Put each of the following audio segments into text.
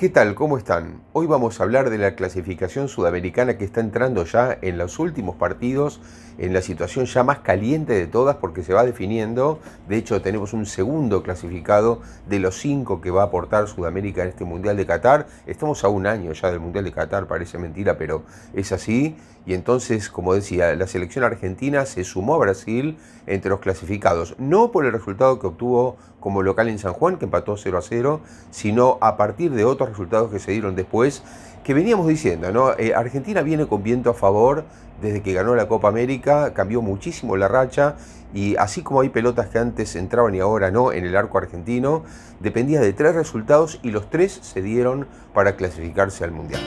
¿Qué tal? ¿Cómo están? Hoy vamos a hablar de la clasificación sudamericana que está entrando ya en los últimos partidos, en la situación ya más caliente de todas porque se va definiendo. De hecho, tenemos un segundo clasificado de los cinco que va a aportar Sudamérica en este Mundial de Qatar. Estamos a un año ya del Mundial de Qatar, parece mentira, pero es así. Y entonces, como decía, la selección argentina se sumó a Brasil entre los clasificados, no por el resultado que obtuvo como local en San Juan, que empató 0 a 0, sino a partir de otros resultados que se dieron después, que veníamos diciendo, ¿no? Eh, Argentina viene con viento a favor desde que ganó la Copa América, cambió muchísimo la racha y así como hay pelotas que antes entraban y ahora no en el arco argentino, dependía de tres resultados y los tres se dieron para clasificarse al Mundial.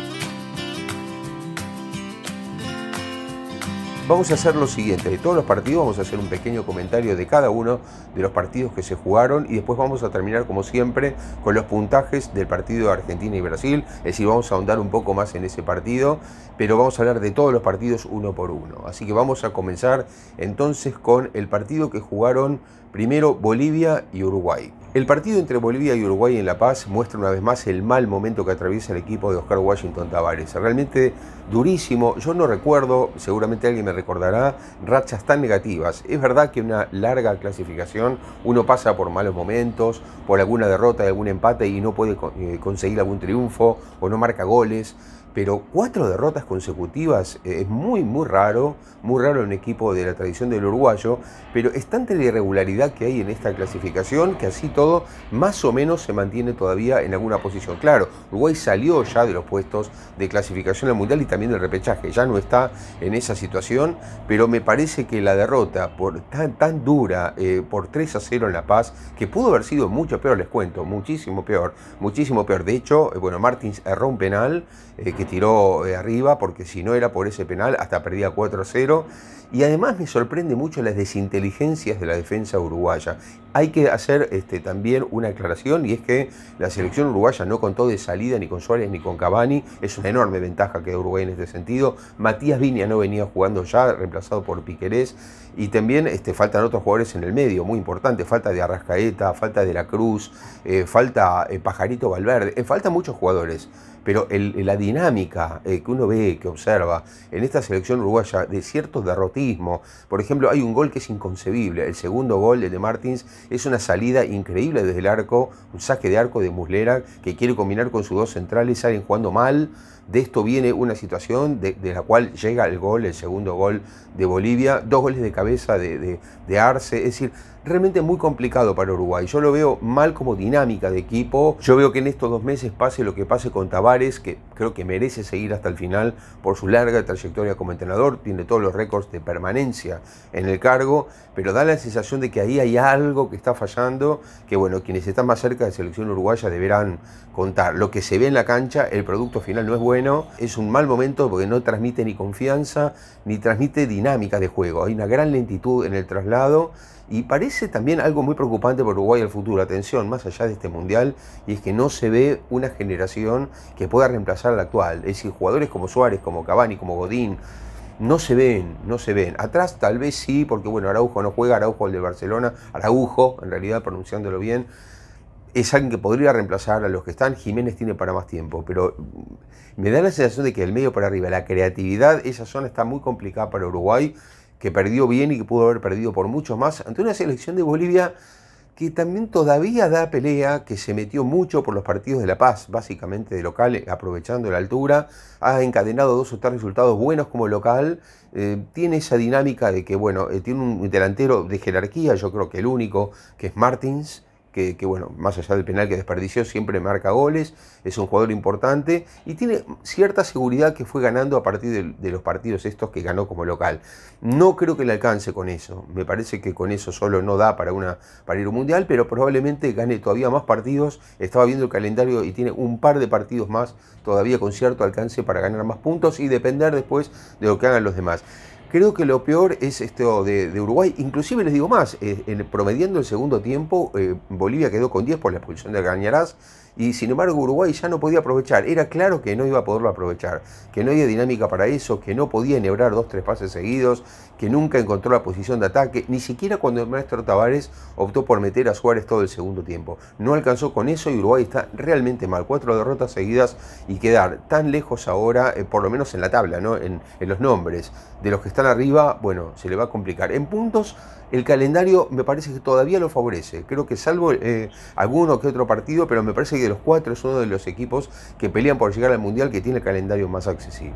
Vamos a hacer lo siguiente, de todos los partidos vamos a hacer un pequeño comentario de cada uno de los partidos que se jugaron y después vamos a terminar como siempre con los puntajes del partido de Argentina y Brasil, es decir, vamos a ahondar un poco más en ese partido, pero vamos a hablar de todos los partidos uno por uno. Así que vamos a comenzar entonces con el partido que jugaron primero Bolivia y Uruguay. El partido entre Bolivia y Uruguay en La Paz muestra una vez más el mal momento que atraviesa el equipo de Oscar Washington Tavares. Realmente durísimo. Yo no recuerdo, seguramente alguien me recordará, rachas tan negativas. Es verdad que una larga clasificación, uno pasa por malos momentos, por alguna derrota, algún empate y no puede eh, conseguir algún triunfo o no marca goles pero cuatro derrotas consecutivas eh, es muy, muy raro, muy raro un equipo de la tradición del uruguayo, pero es tanta la irregularidad que hay en esta clasificación que así todo más o menos se mantiene todavía en alguna posición. Claro, Uruguay salió ya de los puestos de clasificación al Mundial y también del repechaje, ya no está en esa situación, pero me parece que la derrota tan, tan dura, eh, por 3 a 0 en La Paz, que pudo haber sido mucho peor, les cuento, muchísimo peor, muchísimo peor. De hecho, eh, bueno, Martins erró un penal que tiró de eh, arriba, porque si no era por ese penal, hasta perdía 4-0. Y además me sorprende mucho las desinteligencias de la defensa uruguaya. Hay que hacer este, también una aclaración, y es que la selección uruguaya no contó de salida ni con Suárez ni con Cavani. Es una enorme ventaja que Uruguay en este sentido. Matías Viña no venía jugando ya, reemplazado por Piquerés. Y también este, faltan otros jugadores en el medio, muy importante. Falta de Arrascaeta, falta de la Cruz, eh, falta eh, Pajarito Valverde, falta eh, faltan muchos jugadores. Pero la dinámica que uno ve, que observa en esta selección uruguaya de cierto derrotismo, por ejemplo, hay un gol que es inconcebible. El segundo gol, de Martins, es una salida increíble desde el arco, un saque de arco de Muslera que quiere combinar con sus dos centrales, salen jugando mal de esto viene una situación de, la cual llega el gol, el segundo gol de Bolivia, dos goles de cabeza de, de Arce, es decir, realmente muy complicado para Uruguay. Yo lo veo mal como dinámica de equipo. Yo veo que en estos dos meses pase lo que pase con Tavares, que creo que merece seguir hasta el final por su larga trayectoria como entrenador. Tiene todos los récords de permanencia en el cargo, pero da la sensación de que ahí hay algo que está fallando, que bueno, quienes están más cerca de selección uruguaya deberán contar. Lo que se ve en la cancha, el producto final no es bueno, es un mal momento porque no transmite ni confianza, ni transmite dinámica de juego. Hay una gran lentitud en el traslado y parece también algo muy preocupante por Uruguay al futuro, atención, más allá de este mundial, y es que no se ve una generación que pueda reemplazar a la actual. Es decir, jugadores como Suárez, como Cavani, como Godín, no se ven, no se ven. Atrás tal vez sí, porque bueno, Araujo no juega, Araujo al de Barcelona, Araujo, en realidad pronunciándolo bien, es alguien que podría reemplazar a los que están. Jiménez tiene para más tiempo, pero me da la sensación de que el medio para arriba, la creatividad, esa zona está muy complicada para Uruguay que perdió bien y que pudo haber perdido por muchos más, ante una selección de Bolivia que también todavía da pelea, que se metió mucho por los partidos de La Paz, básicamente de local, eh, aprovechando la altura, ha encadenado dos o tres resultados buenos como local, eh, tiene esa dinámica de que, bueno, eh, tiene un delantero de jerarquía, yo creo que el único, que es Martins, que, bueno, más allá del penal que desperdició, siempre marca goles, es un jugador importante y tiene cierta seguridad que fue ganando a partir de, los partidos estos que ganó como local. No creo que le alcance con eso, me parece que con eso solo no da para, una, para ir a un mundial, pero probablemente gane todavía más partidos, estaba viendo el calendario y tiene un par de partidos más todavía con cierto alcance para ganar más puntos y depender después de lo que hagan los demás. Creo que lo peor es esto de, Uruguay. Inclusive les digo más, eh, en, promediando el segundo tiempo, eh, Bolivia quedó con 10 por la expulsión de Gañarás y sin embargo Uruguay ya no podía aprovechar. Era claro que no iba a poderlo aprovechar, que no había dinámica para eso, que no podía enhebrar dos, tres pases seguidos, que nunca encontró la posición de ataque, ni siquiera cuando el maestro Tavares optó por meter a Suárez todo el segundo tiempo. No alcanzó con eso y Uruguay está realmente mal. Cuatro derrotas seguidas y quedar tan lejos ahora, eh, por lo menos en la tabla, ¿no? En, en los nombres de los que están arriba, bueno, se le va a complicar. En puntos el calendario me parece que todavía lo favorece. Creo que salvo eh, alguno que otro partido, pero me parece que de los cuatro es uno de los equipos que pelean por llegar al Mundial que tiene el calendario más accesible.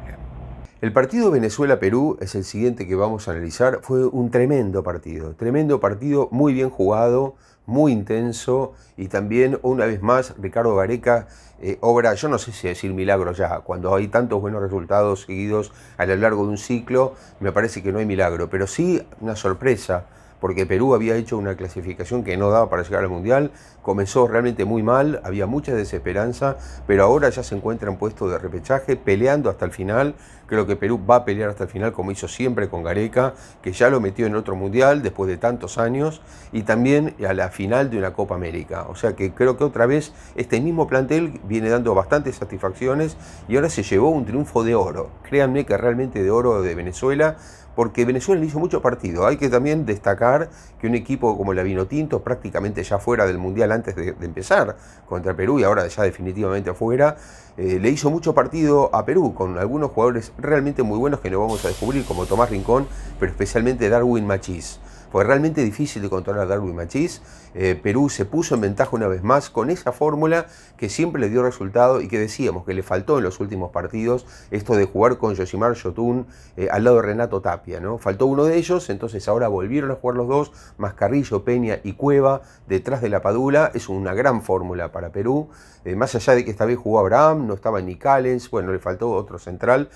El partido Venezuela-Perú es el siguiente que vamos a analizar. Fue un tremendo partido, tremendo partido, muy bien jugado, muy intenso y también una vez más Ricardo Gareca eh, obra, yo no sé si decir milagro ya, cuando hay tantos buenos resultados seguidos a lo largo de un ciclo, me parece que no hay milagro, pero sí una sorpresa, porque Perú había hecho una clasificación que no daba para llegar al Mundial, comenzó realmente muy mal, había mucha desesperanza, pero ahora ya se encuentra en puesto de repechaje, peleando hasta el final, creo que Perú va a pelear hasta el final como hizo siempre con Gareca, que ya lo metió en otro Mundial después de tantos años, y también a la final de una Copa América, o sea que creo que otra vez este mismo plantel viene dando bastantes satisfacciones y ahora se llevó un triunfo de oro, créanme que realmente de oro de Venezuela, porque Venezuela le hizo mucho partido. Hay que también destacar que un equipo como el Tinto, prácticamente ya fuera del Mundial antes de, empezar contra Perú y ahora ya definitivamente afuera, eh, le hizo mucho partido a Perú con algunos jugadores realmente muy buenos que no vamos a descubrir, como Tomás Rincón, pero especialmente Darwin Machís realmente difícil de controlar a Darwin Machís. Eh, Perú se puso en ventaja una vez más con esa fórmula que siempre le dio resultado y que decíamos que le faltó en los últimos partidos, esto de jugar con Yoshimar Yotun eh, al lado de Renato Tapia. ¿no? Faltó uno de ellos, entonces ahora volvieron a jugar los dos, Mascarrillo, Peña y Cueva detrás de la Padula. Es una gran fórmula para Perú. Eh, más allá de que esta vez jugó Abraham, no estaba ni Callens, bueno, le faltó otro central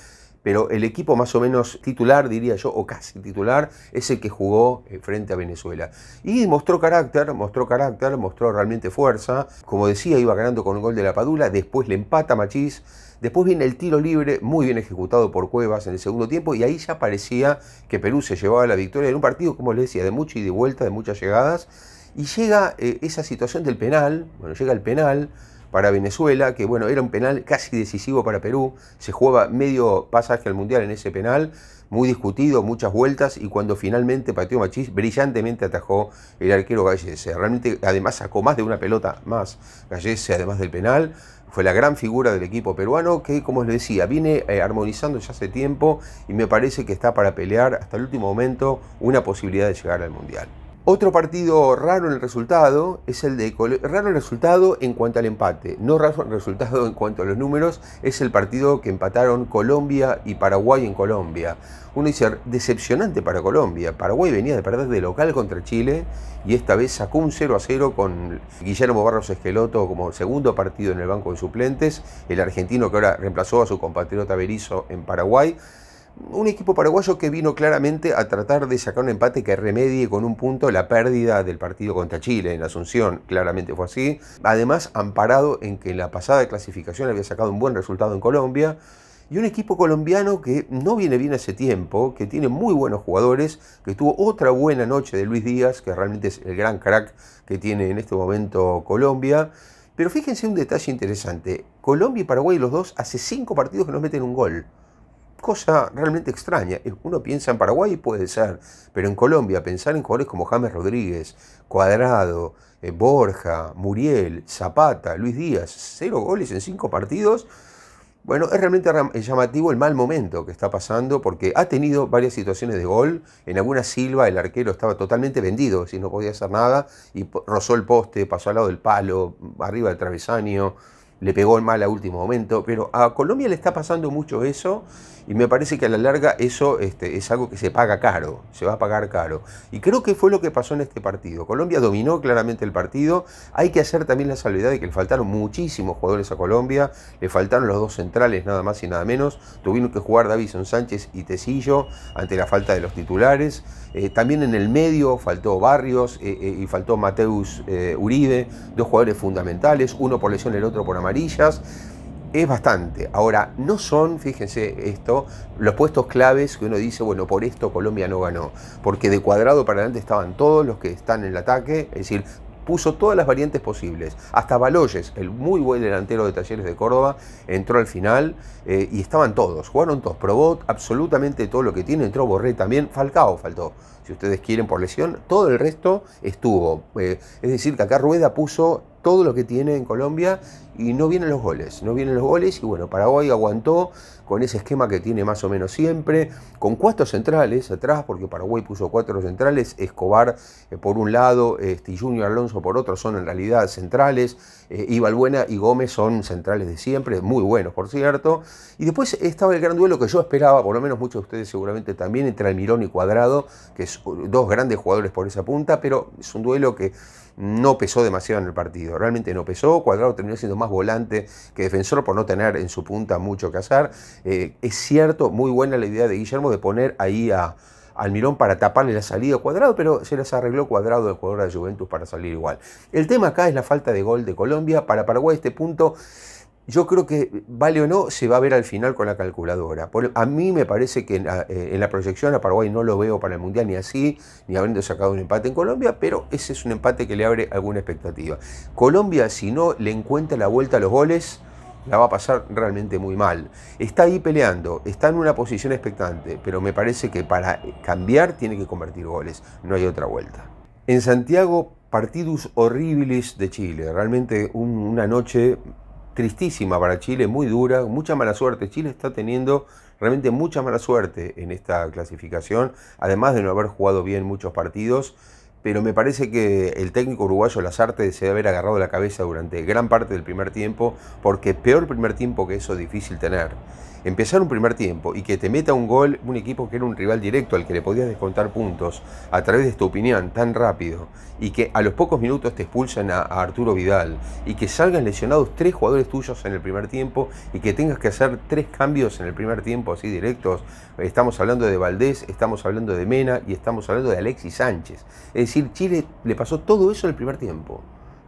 pero el equipo más o menos titular, diría yo, o casi titular, es el que jugó frente a Venezuela. Y mostró carácter, mostró carácter, mostró realmente fuerza. Como decía, iba ganando con el gol de la Padula, después le empata Machís, después viene el tiro libre, muy bien ejecutado por Cuevas en el segundo tiempo, y ahí ya parecía que Perú se llevaba la victoria en un partido, como les decía, de mucho y de vuelta, de muchas llegadas. Y llega eh, esa situación del penal, bueno, llega el penal para Venezuela, que bueno, era un penal casi decisivo para Perú, se jugaba medio pasaje al Mundial en ese penal, muy discutido, muchas vueltas, y cuando finalmente pateó Machís, brillantemente atajó el arquero Gallese. Realmente, además sacó más de una pelota más Gallese, además del penal, fue la gran figura del equipo peruano que, como les decía, viene eh, armonizando ya hace tiempo y me parece que está para pelear hasta el último momento una posibilidad de llegar al Mundial. Otro partido raro en el resultado es el de raro el resultado en cuanto al empate, no raro el resultado en cuanto a los números, es el partido que empataron Colombia y Paraguay en Colombia. Uno dice decepcionante para Colombia. Paraguay venía de perder de local contra Chile y esta vez sacó un 0 a 0 con Guillermo Barros Esqueloto como segundo partido en el banco de suplentes, el argentino que ahora reemplazó a su compatriota Berizzo en Paraguay. Un equipo paraguayo que vino claramente a tratar de sacar un empate que remedie con un punto la pérdida del partido contra Chile en Asunción, claramente fue así. Además, amparado en que en la pasada clasificación había sacado un buen resultado en Colombia. Y un equipo colombiano que no viene bien hace tiempo, que tiene muy buenos jugadores, que tuvo otra buena noche de Luis Díaz, que realmente es el gran crack que tiene en este momento Colombia. Pero fíjense un detalle interesante. Colombia y Paraguay, los dos, hace cinco partidos que no meten un gol cosa realmente extraña. Uno piensa en Paraguay y puede ser, pero en Colombia pensar en jugadores como James Rodríguez, Cuadrado, eh, Borja, Muriel, Zapata, Luis Díaz, cero goles en cinco partidos. Bueno, es realmente llamativo el mal momento que está pasando porque ha tenido varias situaciones de gol. En alguna silva el arquero estaba totalmente vendido, si no podía hacer nada, y rozó el poste, pasó al lado del palo, arriba del travesaño le pegó mal a último momento, pero a Colombia le está pasando mucho eso y me parece que a la larga eso este, es algo que se paga caro, se va a pagar caro. Y creo que fue lo que pasó en este partido. Colombia dominó claramente el partido, hay que hacer también la salvedad de que le faltaron muchísimos jugadores a Colombia, le faltaron los dos centrales nada más y nada menos, tuvieron que jugar Davison Sánchez y Tecillo ante la falta de los titulares, eh, también en el medio faltó Barrios eh, eh, y faltó Mateus Uribe, dos jugadores fundamentales, uno por lesión, el otro por amarillo es bastante. Ahora, no son, fíjense esto, los puestos claves que uno dice, bueno, por esto Colombia no ganó, porque de cuadrado para adelante estaban todos los que están en el ataque, es decir, puso todas las variantes posibles. Hasta Baloyes, el muy buen delantero de Talleres de Córdoba, entró al final eh, y estaban todos, jugaron todos. Probó absolutamente todo lo que tiene, entró Borré también, Falcao faltó, si ustedes quieren por lesión, todo el resto estuvo. Eh, es decir, que acá Rueda puso todo lo que tiene en Colombia y no vienen los goles, no vienen los goles y bueno, Paraguay aguantó con ese esquema que tiene más o menos siempre, con cuatro centrales atrás, porque Paraguay puso cuatro centrales, Escobar eh, por un lado, este, Junior Alonso por otro, son en realidad centrales, Ibalbuena eh, y Gómez son centrales de siempre, muy buenos, por cierto. Y después estaba el gran duelo que yo esperaba, por lo menos muchos de ustedes seguramente también, entre Almirón y Cuadrado, que son uh, dos grandes jugadores por esa punta, pero es un duelo que no pesó demasiado en el partido, realmente no pesó, Cuadrado terminó siendo más volante que defensor por no tener en su punta mucho que hacer. Eh, es cierto, muy buena la idea de Guillermo de poner ahí a, Almirón para taparle la salida Cuadrado, pero se las arregló Cuadrado de jugador de Juventus para salir igual. El tema acá es la falta de gol de Colombia. Para Paraguay este punto yo creo que, vale o no, se va a ver al final con la calculadora. a mí me parece que eh, en la, proyección a Paraguay no lo veo para el Mundial ni así, ni habiendo sacado un empate en Colombia, pero ese es un empate que le abre alguna expectativa. Colombia, si no le encuentra la vuelta a los goles, la va a pasar realmente muy mal. Está ahí peleando, está en una posición expectante, pero me parece que para cambiar tiene que convertir goles, no hay otra vuelta. En Santiago, partidos horribles de Chile, realmente una noche tristísima para Chile, muy dura, mucha mala suerte. Chile está teniendo realmente mucha mala suerte en esta clasificación, además de no haber jugado bien muchos partidos pero me parece que el técnico uruguayo Lazarte se debe haber agarrado la cabeza durante gran parte del primer tiempo, porque peor primer tiempo que eso difícil tener empezar un primer tiempo y que te meta un gol un equipo que era un rival directo al que le podías descontar puntos a través de tu opinión tan rápido y que a los pocos minutos te expulsan a, Arturo Vidal y que salgan lesionados tres jugadores tuyos en el primer tiempo y que tengas que hacer tres cambios en el primer tiempo así directos, estamos hablando de Valdés, estamos hablando de Mena y estamos hablando de Alexis Sánchez. Es decir, Chile le pasó todo eso en el primer tiempo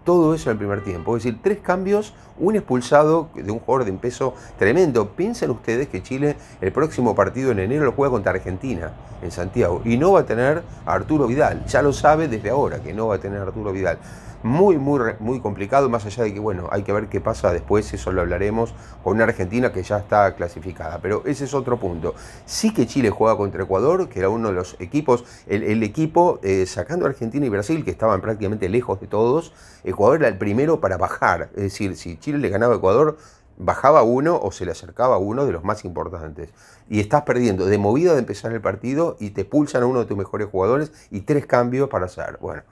todo eso en el primer tiempo. Es decir, tres cambios, un expulsado de un jugador de un peso tremendo. Piensen ustedes que Chile el próximo partido en enero lo juega contra Argentina en Santiago y no va a tener a Arturo Vidal. Ya lo sabe desde ahora que no va a tener Arturo Vidal muy, muy, muy complicado, más allá de que, bueno, hay que ver qué pasa después, eso lo hablaremos con una Argentina que ya está clasificada, pero ese es otro punto. Sí que Chile juega contra Ecuador, que era uno de los equipos, el, equipo eh, sacando a Argentina y Brasil, que estaban prácticamente lejos de todos, Ecuador era el primero para bajar, es decir, si Chile le ganaba a Ecuador, bajaba uno o se le acercaba uno de los más importantes. Y estás perdiendo de movida de empezar el partido y te pulsan a uno de tus mejores jugadores y tres cambios para hacer. Bueno,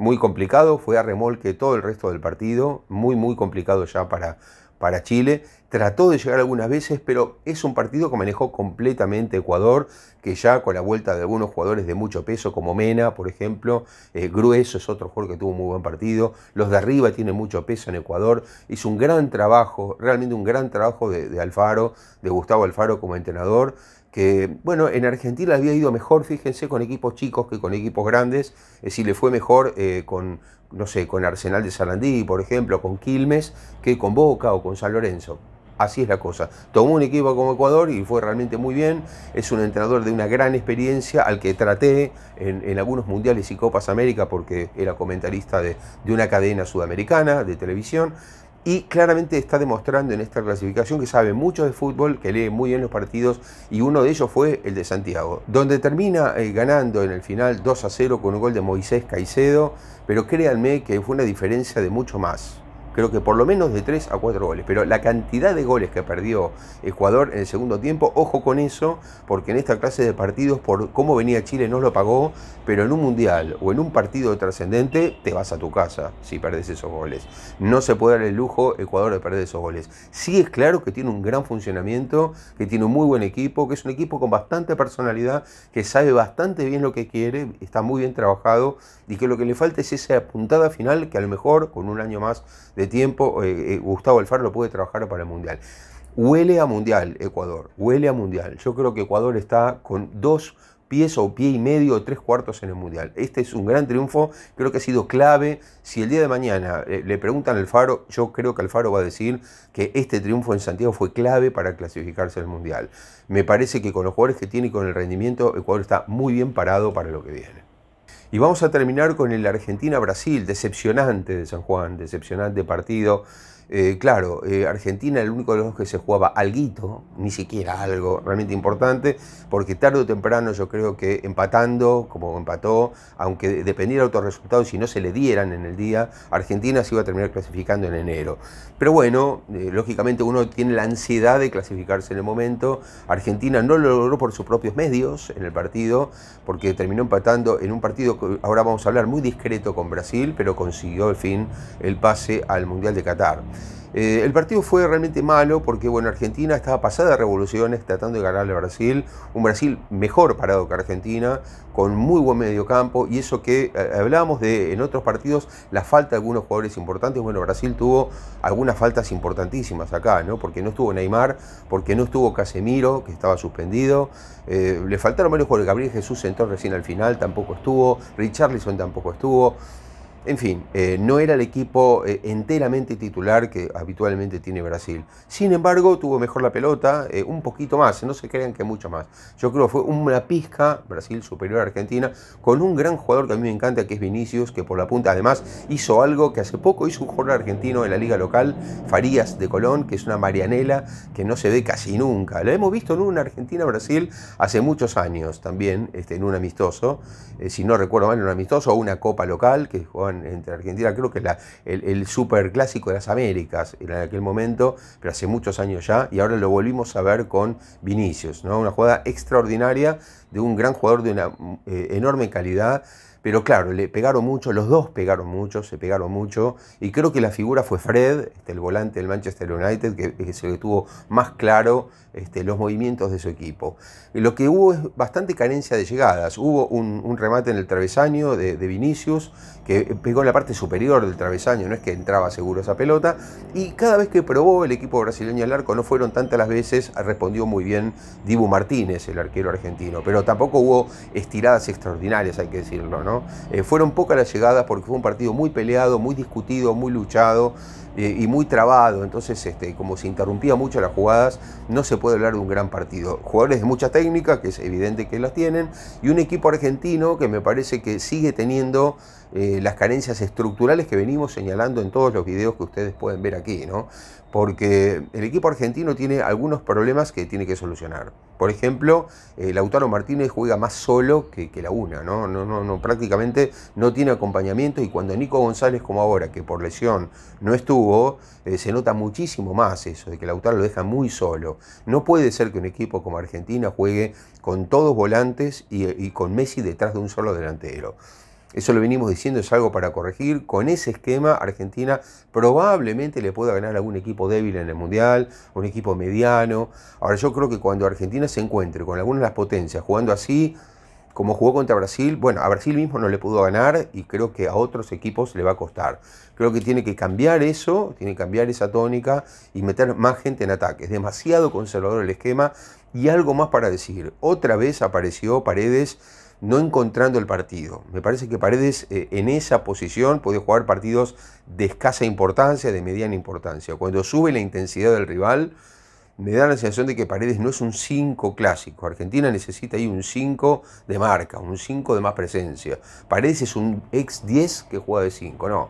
muy complicado, fue a remolque todo el resto del partido, muy muy complicado ya para, para Chile, trató de llegar algunas veces, pero es un partido que manejó completamente Ecuador, que ya con la vuelta de algunos jugadores de mucho peso, como Mena, por ejemplo, eh, Grueso es otro jugador que tuvo un muy buen partido, los de arriba tienen mucho peso en Ecuador, hizo un gran trabajo, realmente un gran trabajo de Alfaro, de Gustavo Alfaro como entrenador, que, bueno, en Argentina había ido mejor, fíjense, con equipos chicos que con equipos grandes, es decir, le fue mejor eh, con, no sé, con Arsenal de Sarandí, por ejemplo, con Quilmes, que con Boca o con San Lorenzo. Así es la cosa. Tomó un equipo como Ecuador y fue realmente muy bien. Es un entrenador de una gran experiencia al que traté en, algunos mundiales y Copas América porque era comentarista de una cadena sudamericana de televisión y claramente está demostrando en esta clasificación que sabe mucho de fútbol, que lee muy bien los partidos y uno de ellos fue el de Santiago, donde termina eh, ganando en el final 2 a 0 con un gol de Moisés Caicedo, pero créanme que fue una diferencia de mucho más creo que por lo menos de 3 a 4 goles. Pero la cantidad de goles que perdió Ecuador en el segundo tiempo, ojo con eso, porque en esta clase de partidos, por cómo venía Chile, no lo pagó, pero en un mundial o en un partido trascendente, te vas a tu casa si perdes esos goles. No se puede dar el lujo Ecuador de perder esos goles. Sí es claro que tiene un gran funcionamiento, que tiene un muy buen equipo, que es un equipo con bastante personalidad, que sabe bastante bien lo que quiere, está muy bien trabajado y que lo que le falta es esa puntada final que a lo mejor con un año más de tiempo eh, eh, Gustavo Alfaro lo puede trabajar para el Mundial. Huele a Mundial Ecuador, huele a Mundial. Yo creo que Ecuador está con dos pies o pie y medio o tres cuartos en el Mundial. Este es un gran triunfo, creo que ha sido clave. Si el día de mañana eh, le preguntan al Faro, yo creo que Alfaro va a decir que este triunfo en Santiago fue clave para clasificarse al Mundial. Me parece que con los jugadores que tiene y con el rendimiento, Ecuador está muy bien parado para lo que viene. Y vamos a terminar con el Argentina-Brasil, decepcionante de San Juan, decepcionante partido eh, claro, eh, Argentina el único de los que se jugaba alguito, ni siquiera algo realmente importante, porque tarde o temprano yo creo que empatando, como empató, aunque dependiera de otros resultados, si no se le dieran en el día, Argentina se iba a terminar clasificando en enero. Pero bueno, eh, lógicamente uno tiene la ansiedad de clasificarse en el momento. Argentina no lo logró por sus propios medios en el partido, porque terminó empatando en un partido que ahora vamos a hablar muy discreto con Brasil, pero consiguió al fin el pase al Mundial de Qatar. Eh, el partido fue realmente malo porque bueno, Argentina estaba pasada de revoluciones tratando de ganarle a Brasil, un Brasil mejor parado que Argentina, con muy buen medio campo. y eso que eh, hablábamos de en otros partidos la falta de algunos jugadores importantes, bueno, Brasil tuvo algunas faltas importantísimas acá, ¿no? Porque no estuvo Neymar, porque no estuvo Casemiro, que estaba suspendido, eh, le faltaron varios jugadores, Gabriel Jesús entró recién al final, tampoco estuvo, Richarlison tampoco estuvo. En fin, eh, no era el equipo eh, enteramente titular que habitualmente tiene Brasil. Sin embargo, tuvo mejor la pelota, eh, un poquito más, no se crean que mucho más. Yo creo que fue una pizca Brasil superior a Argentina, con un gran jugador que a mí me encanta, que es Vinicius, que por la punta además hizo algo que hace poco hizo un jugador argentino en la liga local, Farías de Colón, que es una marianela que no se ve casi nunca. La hemos visto en una Argentina-Brasil hace muchos años también, este, en un amistoso, si no recuerdo mal, en un amistoso o una copa local que Juan entre Argentina, creo que la, el, el clásico de las Américas en aquel momento, pero hace muchos años ya, y ahora lo volvimos a ver con Vinicius, ¿no? Una jugada extraordinaria de un gran jugador de una eh, enorme calidad, pero claro, le pegaron mucho, los dos pegaron mucho, se pegaron mucho, y creo que la figura fue Fred, este, el volante del Manchester United, que, se tuvo más claro este, los movimientos de su equipo. Y lo que hubo es bastante carencia de llegadas, hubo un, remate en el travesaño de, de, Vinicius, que pegó en la parte superior del travesaño, no es que entraba seguro esa pelota, y cada vez que probó el equipo brasileño al arco, no fueron tantas las veces, respondió muy bien Dibu Martínez, el arquero argentino, pero tampoco hubo estiradas extraordinarias, hay que decirlo, ¿no? Eh, fueron pocas las llegadas porque fue un partido muy peleado, muy discutido, muy luchado eh, y muy trabado. Entonces, este, como se interrumpía mucho las jugadas, no se puede hablar de un gran partido. Jugadores de mucha técnica, que es evidente que las tienen, y un equipo argentino que me parece que sigue teniendo eh, las carencias estructurales que venimos señalando en todos los videos que ustedes pueden ver aquí, Porque el equipo argentino tiene algunos problemas que tiene que solucionar. Por ejemplo, eh, Lautaro Martínez juega más solo que, la una, ¿no? No, no Prácticamente no tiene acompañamiento y cuando Nico González, como ahora, que por lesión no estuvo, eh, se nota muchísimo más eso, de que Lautaro lo deja muy solo. No puede ser que un equipo como Argentina juegue con todos volantes y con Messi detrás de un solo delantero. Eso lo venimos diciendo, es algo para corregir. Con ese esquema, Argentina probablemente le pueda ganar a algún equipo débil en el Mundial, un equipo mediano. Ahora yo creo que cuando Argentina se encuentre con algunas de las potencias jugando así, como jugó contra Brasil, bueno, a Brasil mismo no le pudo ganar y creo que a otros equipos le va a costar. Creo que tiene que cambiar eso, tiene que cambiar esa tónica y meter más gente en ataque. Es demasiado conservador el esquema y algo más para decir. Otra vez apareció Paredes no encontrando el partido. Me parece que Paredes eh, en esa posición puede jugar partidos de escasa importancia, de mediana importancia. Cuando sube la intensidad del rival, me da la sensación de que Paredes no es un 5 clásico. Argentina necesita ahí un 5 de marca, un 5 de más presencia. Paredes es un ex 10 que juega de 5, no.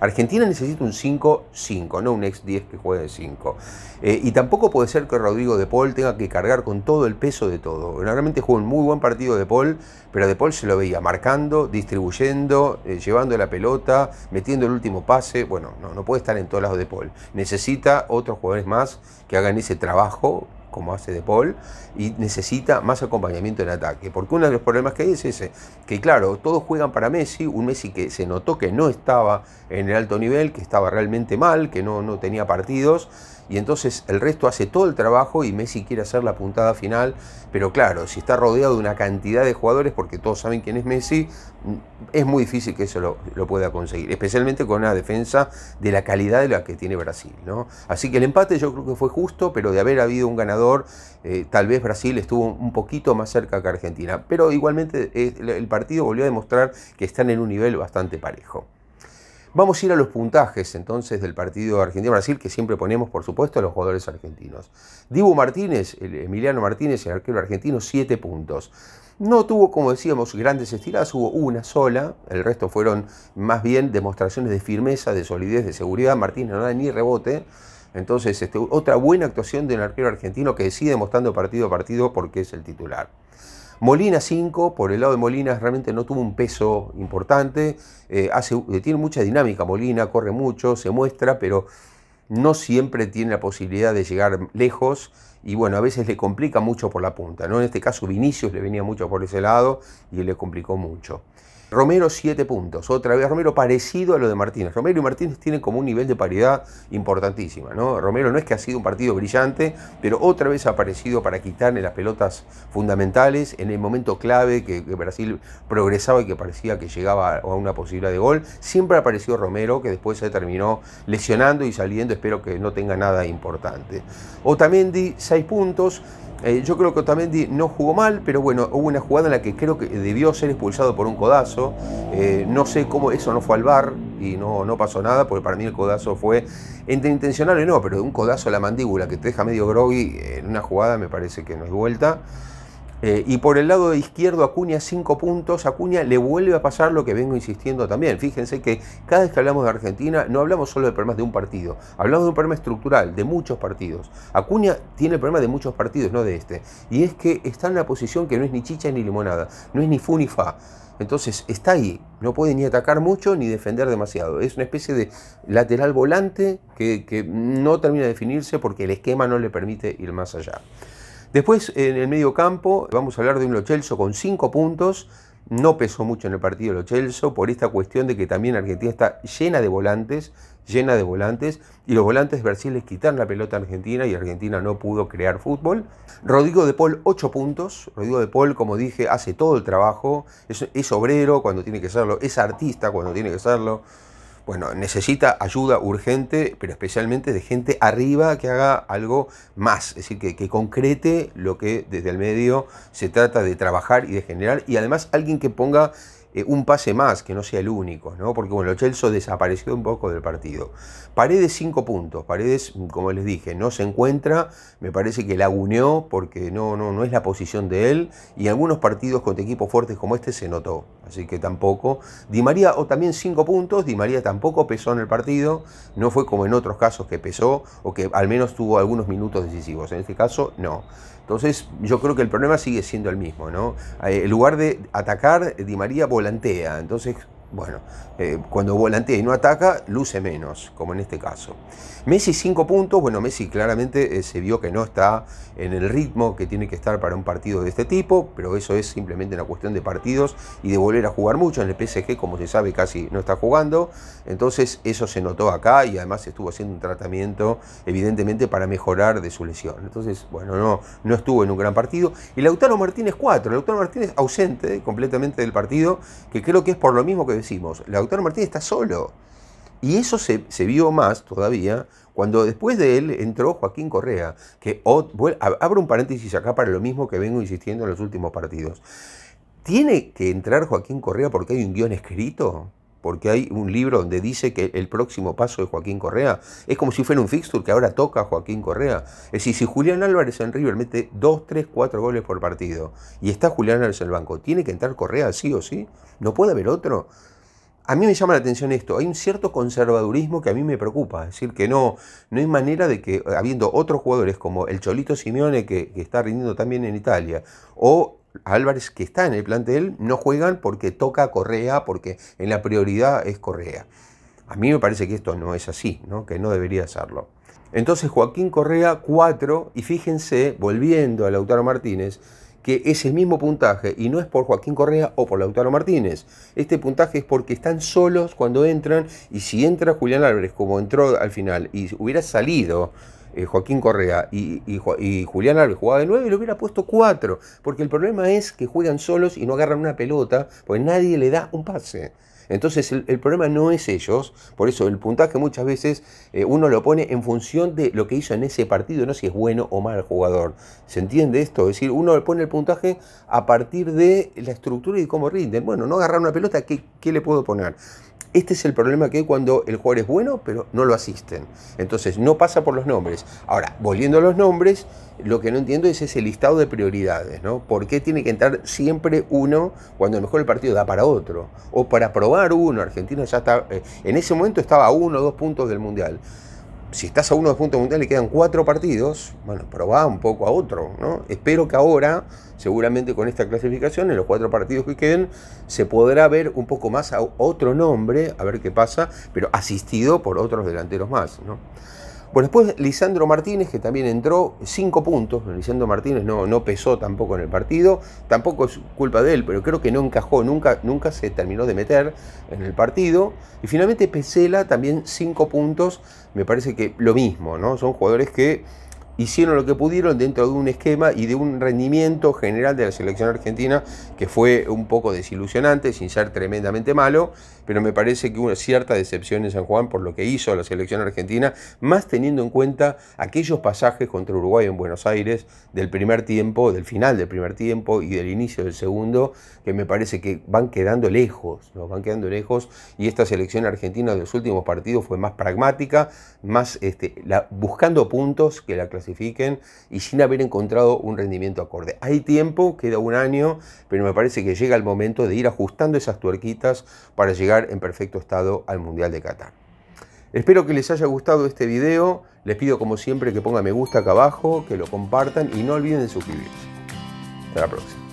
Argentina necesita un 5-5, no un ex 10 que juega de 5. Eh, y tampoco puede ser que Rodrigo De Paul tenga que cargar con todo el peso de todo. Realmente jugó un muy buen partido De Paul, pero De Paul se lo veía marcando, distribuyendo, eh, llevando la pelota, metiendo el último pase. Bueno, no, no puede estar en todos lados De Paul. Necesita otros jugadores más que hagan ese trabajo, como hace De Paul, y necesita más acompañamiento en ataque. Porque uno de los problemas que hay es ese, que claro, todos juegan para Messi, un Messi que se notó que no estaba en el alto nivel, que estaba realmente mal, que no, no tenía partidos y entonces el resto hace todo el trabajo y Messi quiere hacer la puntada final, pero claro, si está rodeado de una cantidad de jugadores, porque todos saben quién es Messi, mm, es muy difícil que eso lo, pueda conseguir, especialmente con una defensa de la calidad de la que tiene Brasil. ¿no? Así que el empate yo creo que fue justo, pero de haber habido un ganador, eh, tal vez Brasil estuvo un poquito más cerca que Argentina, pero igualmente eh, el partido volvió a demostrar que están en un nivel bastante parejo. Vamos a ir a los puntajes entonces del partido Argentina-Brasil, que siempre ponemos, por supuesto, a los jugadores argentinos. Dibu Martínez, Emiliano Martínez, el arquero argentino, siete puntos. No tuvo, como decíamos, grandes estiradas, hubo una sola, el resto fueron más bien demostraciones de firmeza, de solidez, de seguridad. Martínez no da ni rebote. Entonces, este, otra buena actuación del arquero argentino que sigue mostrando partido a partido porque es el titular. Molina 5, por el lado de Molina, realmente no tuvo un peso importante. Eh, eh, tiene mucha dinámica Molina, corre mucho, se muestra, pero no siempre tiene la posibilidad de llegar lejos. Y bueno, a veces le complica mucho por la punta. ¿no? En este caso, Vinicius le venía mucho por ese lado y le complicó mucho. Romero 7 puntos, otra vez Romero parecido a lo de Martínez. Romero y Martínez tienen como un nivel de paridad importantísima, ¿no? Romero no es que ha sido un partido brillante, pero otra vez ha aparecido para quitarle las pelotas fundamentales en el momento clave que, Brasil progresaba y que parecía que llegaba a una posibilidad de gol. Siempre ha aparecido Romero, que después se terminó lesionando y saliendo, espero que no tenga nada importante. Otamendi 6 puntos. Eh, yo creo que Otamendi no jugó mal, pero bueno, hubo una jugada en la que creo que debió ser expulsado por un codazo eh, no sé cómo eso no fue al bar y no, no pasó nada, porque para mí el codazo fue entre intencional y no, pero de un codazo a la mandíbula que te deja medio groggy en una jugada me parece que no es vuelta. Eh, y por el lado izquierdo, Acuña 5 puntos. Acuña le vuelve a pasar lo que vengo insistiendo también. Fíjense que cada vez que hablamos de Argentina, no hablamos solo de problemas de un partido, hablamos de un problema estructural, de muchos partidos. Acuña tiene el problema de muchos partidos, no de este. Y es que está en una posición que no es ni chicha ni limonada, no es ni fu ni fa. Entonces está ahí, no puede ni atacar mucho ni defender demasiado. Es una especie de lateral volante que, no termina de definirse porque el esquema no le permite ir más allá. Después, en el medio campo, vamos a hablar de un Lochelso con 5 puntos, no pesó mucho en el partido de los Chelsea por esta cuestión de que también Argentina está llena de volantes, llena de volantes, y los volantes de Brasil les quitaron la pelota a Argentina y Argentina no pudo crear fútbol. Rodrigo de Paul, 8 puntos. Rodrigo de Paul, como dije, hace todo el trabajo, es, es obrero cuando tiene que serlo, es artista cuando tiene que serlo. Bueno, necesita ayuda urgente, pero especialmente de gente arriba que haga algo más, es decir, que, concrete lo que desde el medio se trata de trabajar y de generar, y además alguien que ponga eh, un pase más, que no sea el único, ¿no? Porque bueno, Chelso desapareció un poco del partido. Paredes cinco puntos, Paredes, como les dije, no se encuentra, me parece que laguneó porque no, no, no es la posición de él y en algunos partidos contra equipos fuertes como este se notó, así que tampoco. Di María, o también cinco puntos, Di María tampoco pesó en el partido, no fue como en otros casos que pesó o que al menos tuvo algunos minutos decisivos, en este caso no. Entonces, yo creo que el problema sigue siendo el mismo, ¿no? Eh, en lugar de atacar, Di María volantea. Entonces, bueno, eh, cuando volantea y no ataca, luce menos, como en este caso. Messi 5 puntos, bueno, Messi claramente eh, se vio que no está en el ritmo que tiene que estar para un partido de este tipo, pero eso es simplemente una cuestión de partidos y de volver a jugar mucho. En el PSG, como se sabe, casi no está jugando, entonces eso se notó acá y además estuvo haciendo un tratamiento, evidentemente, para mejorar de su lesión. Entonces, bueno, no, no estuvo en un gran partido. Y Lautaro Martínez 4, Lautaro Martínez ausente completamente del partido, que creo que es por lo mismo que decimos, la doctora Martínez está solo. Y eso se, vio más todavía cuando después de él entró Joaquín Correa, que abro un paréntesis acá para lo mismo que vengo insistiendo en los últimos partidos. ¿Tiene que entrar Joaquín Correa porque hay un guión escrito? porque hay un libro donde dice que el próximo paso de Joaquín Correa es como si fuera un fixture que ahora toca Joaquín Correa. Es decir, si Julián Álvarez en River mete 2, 3, 4 goles por partido y está Julián Álvarez en el banco, ¿tiene que entrar Correa sí o sí? ¿No puede haber otro? A mí me llama la atención esto, hay un cierto conservadurismo que a mí me preocupa, es decir, que no, no hay manera de que, habiendo otros jugadores como el Cholito Simeone que, que está rindiendo también en Italia, o Álvarez que está en el plantel no juegan porque toca Correa, porque en la prioridad es Correa. A mí me parece que esto no es así, ¿no? que no debería serlo. Entonces Joaquín Correa 4 y fíjense, volviendo a Lautaro Martínez, que es el mismo puntaje y no es por Joaquín Correa o por Lautaro Martínez. Este puntaje es porque están solos cuando entran y si entra Julián Álvarez como entró al final y hubiera salido eh, Joaquín Correa y, Julián Alves jugaba de nueve y le hubiera puesto 4, porque el problema es que juegan solos y no agarran una pelota, porque nadie le da un pase. Entonces el, problema no es ellos, por eso el puntaje muchas veces eh, uno lo pone en función de lo que hizo en ese partido, no si es bueno o mal jugador. ¿Se entiende esto? Es decir, uno le pone el puntaje a partir de la estructura y cómo rinden. Bueno, no agarrar una pelota, ¿qué, qué le puedo poner? Este es el problema que hay cuando el jugador es bueno, pero no lo asisten. Entonces, no pasa por los nombres. Ahora, volviendo a los nombres, lo que no entiendo es ese listado de prioridades, ¿no? ¿Por qué tiene que entrar siempre uno cuando a lo mejor el partido da para otro? O para probar uno. Argentina ya está. Eh, en ese momento estaba a uno o dos puntos del Mundial si estás a uno de punto mundial y quedan cuatro partidos, bueno, probá un poco a otro, ¿no? Espero que ahora, seguramente con esta clasificación, en los cuatro partidos que queden, se podrá ver un poco más a otro nombre, a ver qué pasa, pero asistido por otros delanteros más, ¿no? Bueno, pues después Lisandro Martínez, que también entró, cinco puntos. Lisandro Martínez no, no pesó tampoco en el partido. Tampoco es culpa de él, pero creo que no encajó, nunca, nunca se terminó de meter en el partido. Y finalmente Pesela también cinco puntos. Me parece que lo mismo, ¿no? Son jugadores que hicieron lo que pudieron dentro de un esquema y de un rendimiento general de la selección argentina que fue un poco desilusionante, sin ser tremendamente malo, pero me parece que hubo cierta decepción en San Juan por lo que hizo la selección argentina, más teniendo en cuenta aquellos pasajes contra Uruguay en Buenos Aires del primer tiempo, del final del primer tiempo y del inicio del segundo, que me parece que van quedando lejos, ¿no? van quedando lejos y esta selección argentina de los últimos partidos fue más pragmática, más este, buscando puntos que la clasificación y sin haber encontrado un rendimiento acorde. Hay tiempo, queda un año, pero me parece que llega el momento de ir ajustando esas tuerquitas para llegar en perfecto estado al Mundial de Qatar. Espero que les haya gustado este video, les pido como siempre que pongan me gusta acá abajo, que lo compartan y no olviden de suscribirse. Hasta la próxima.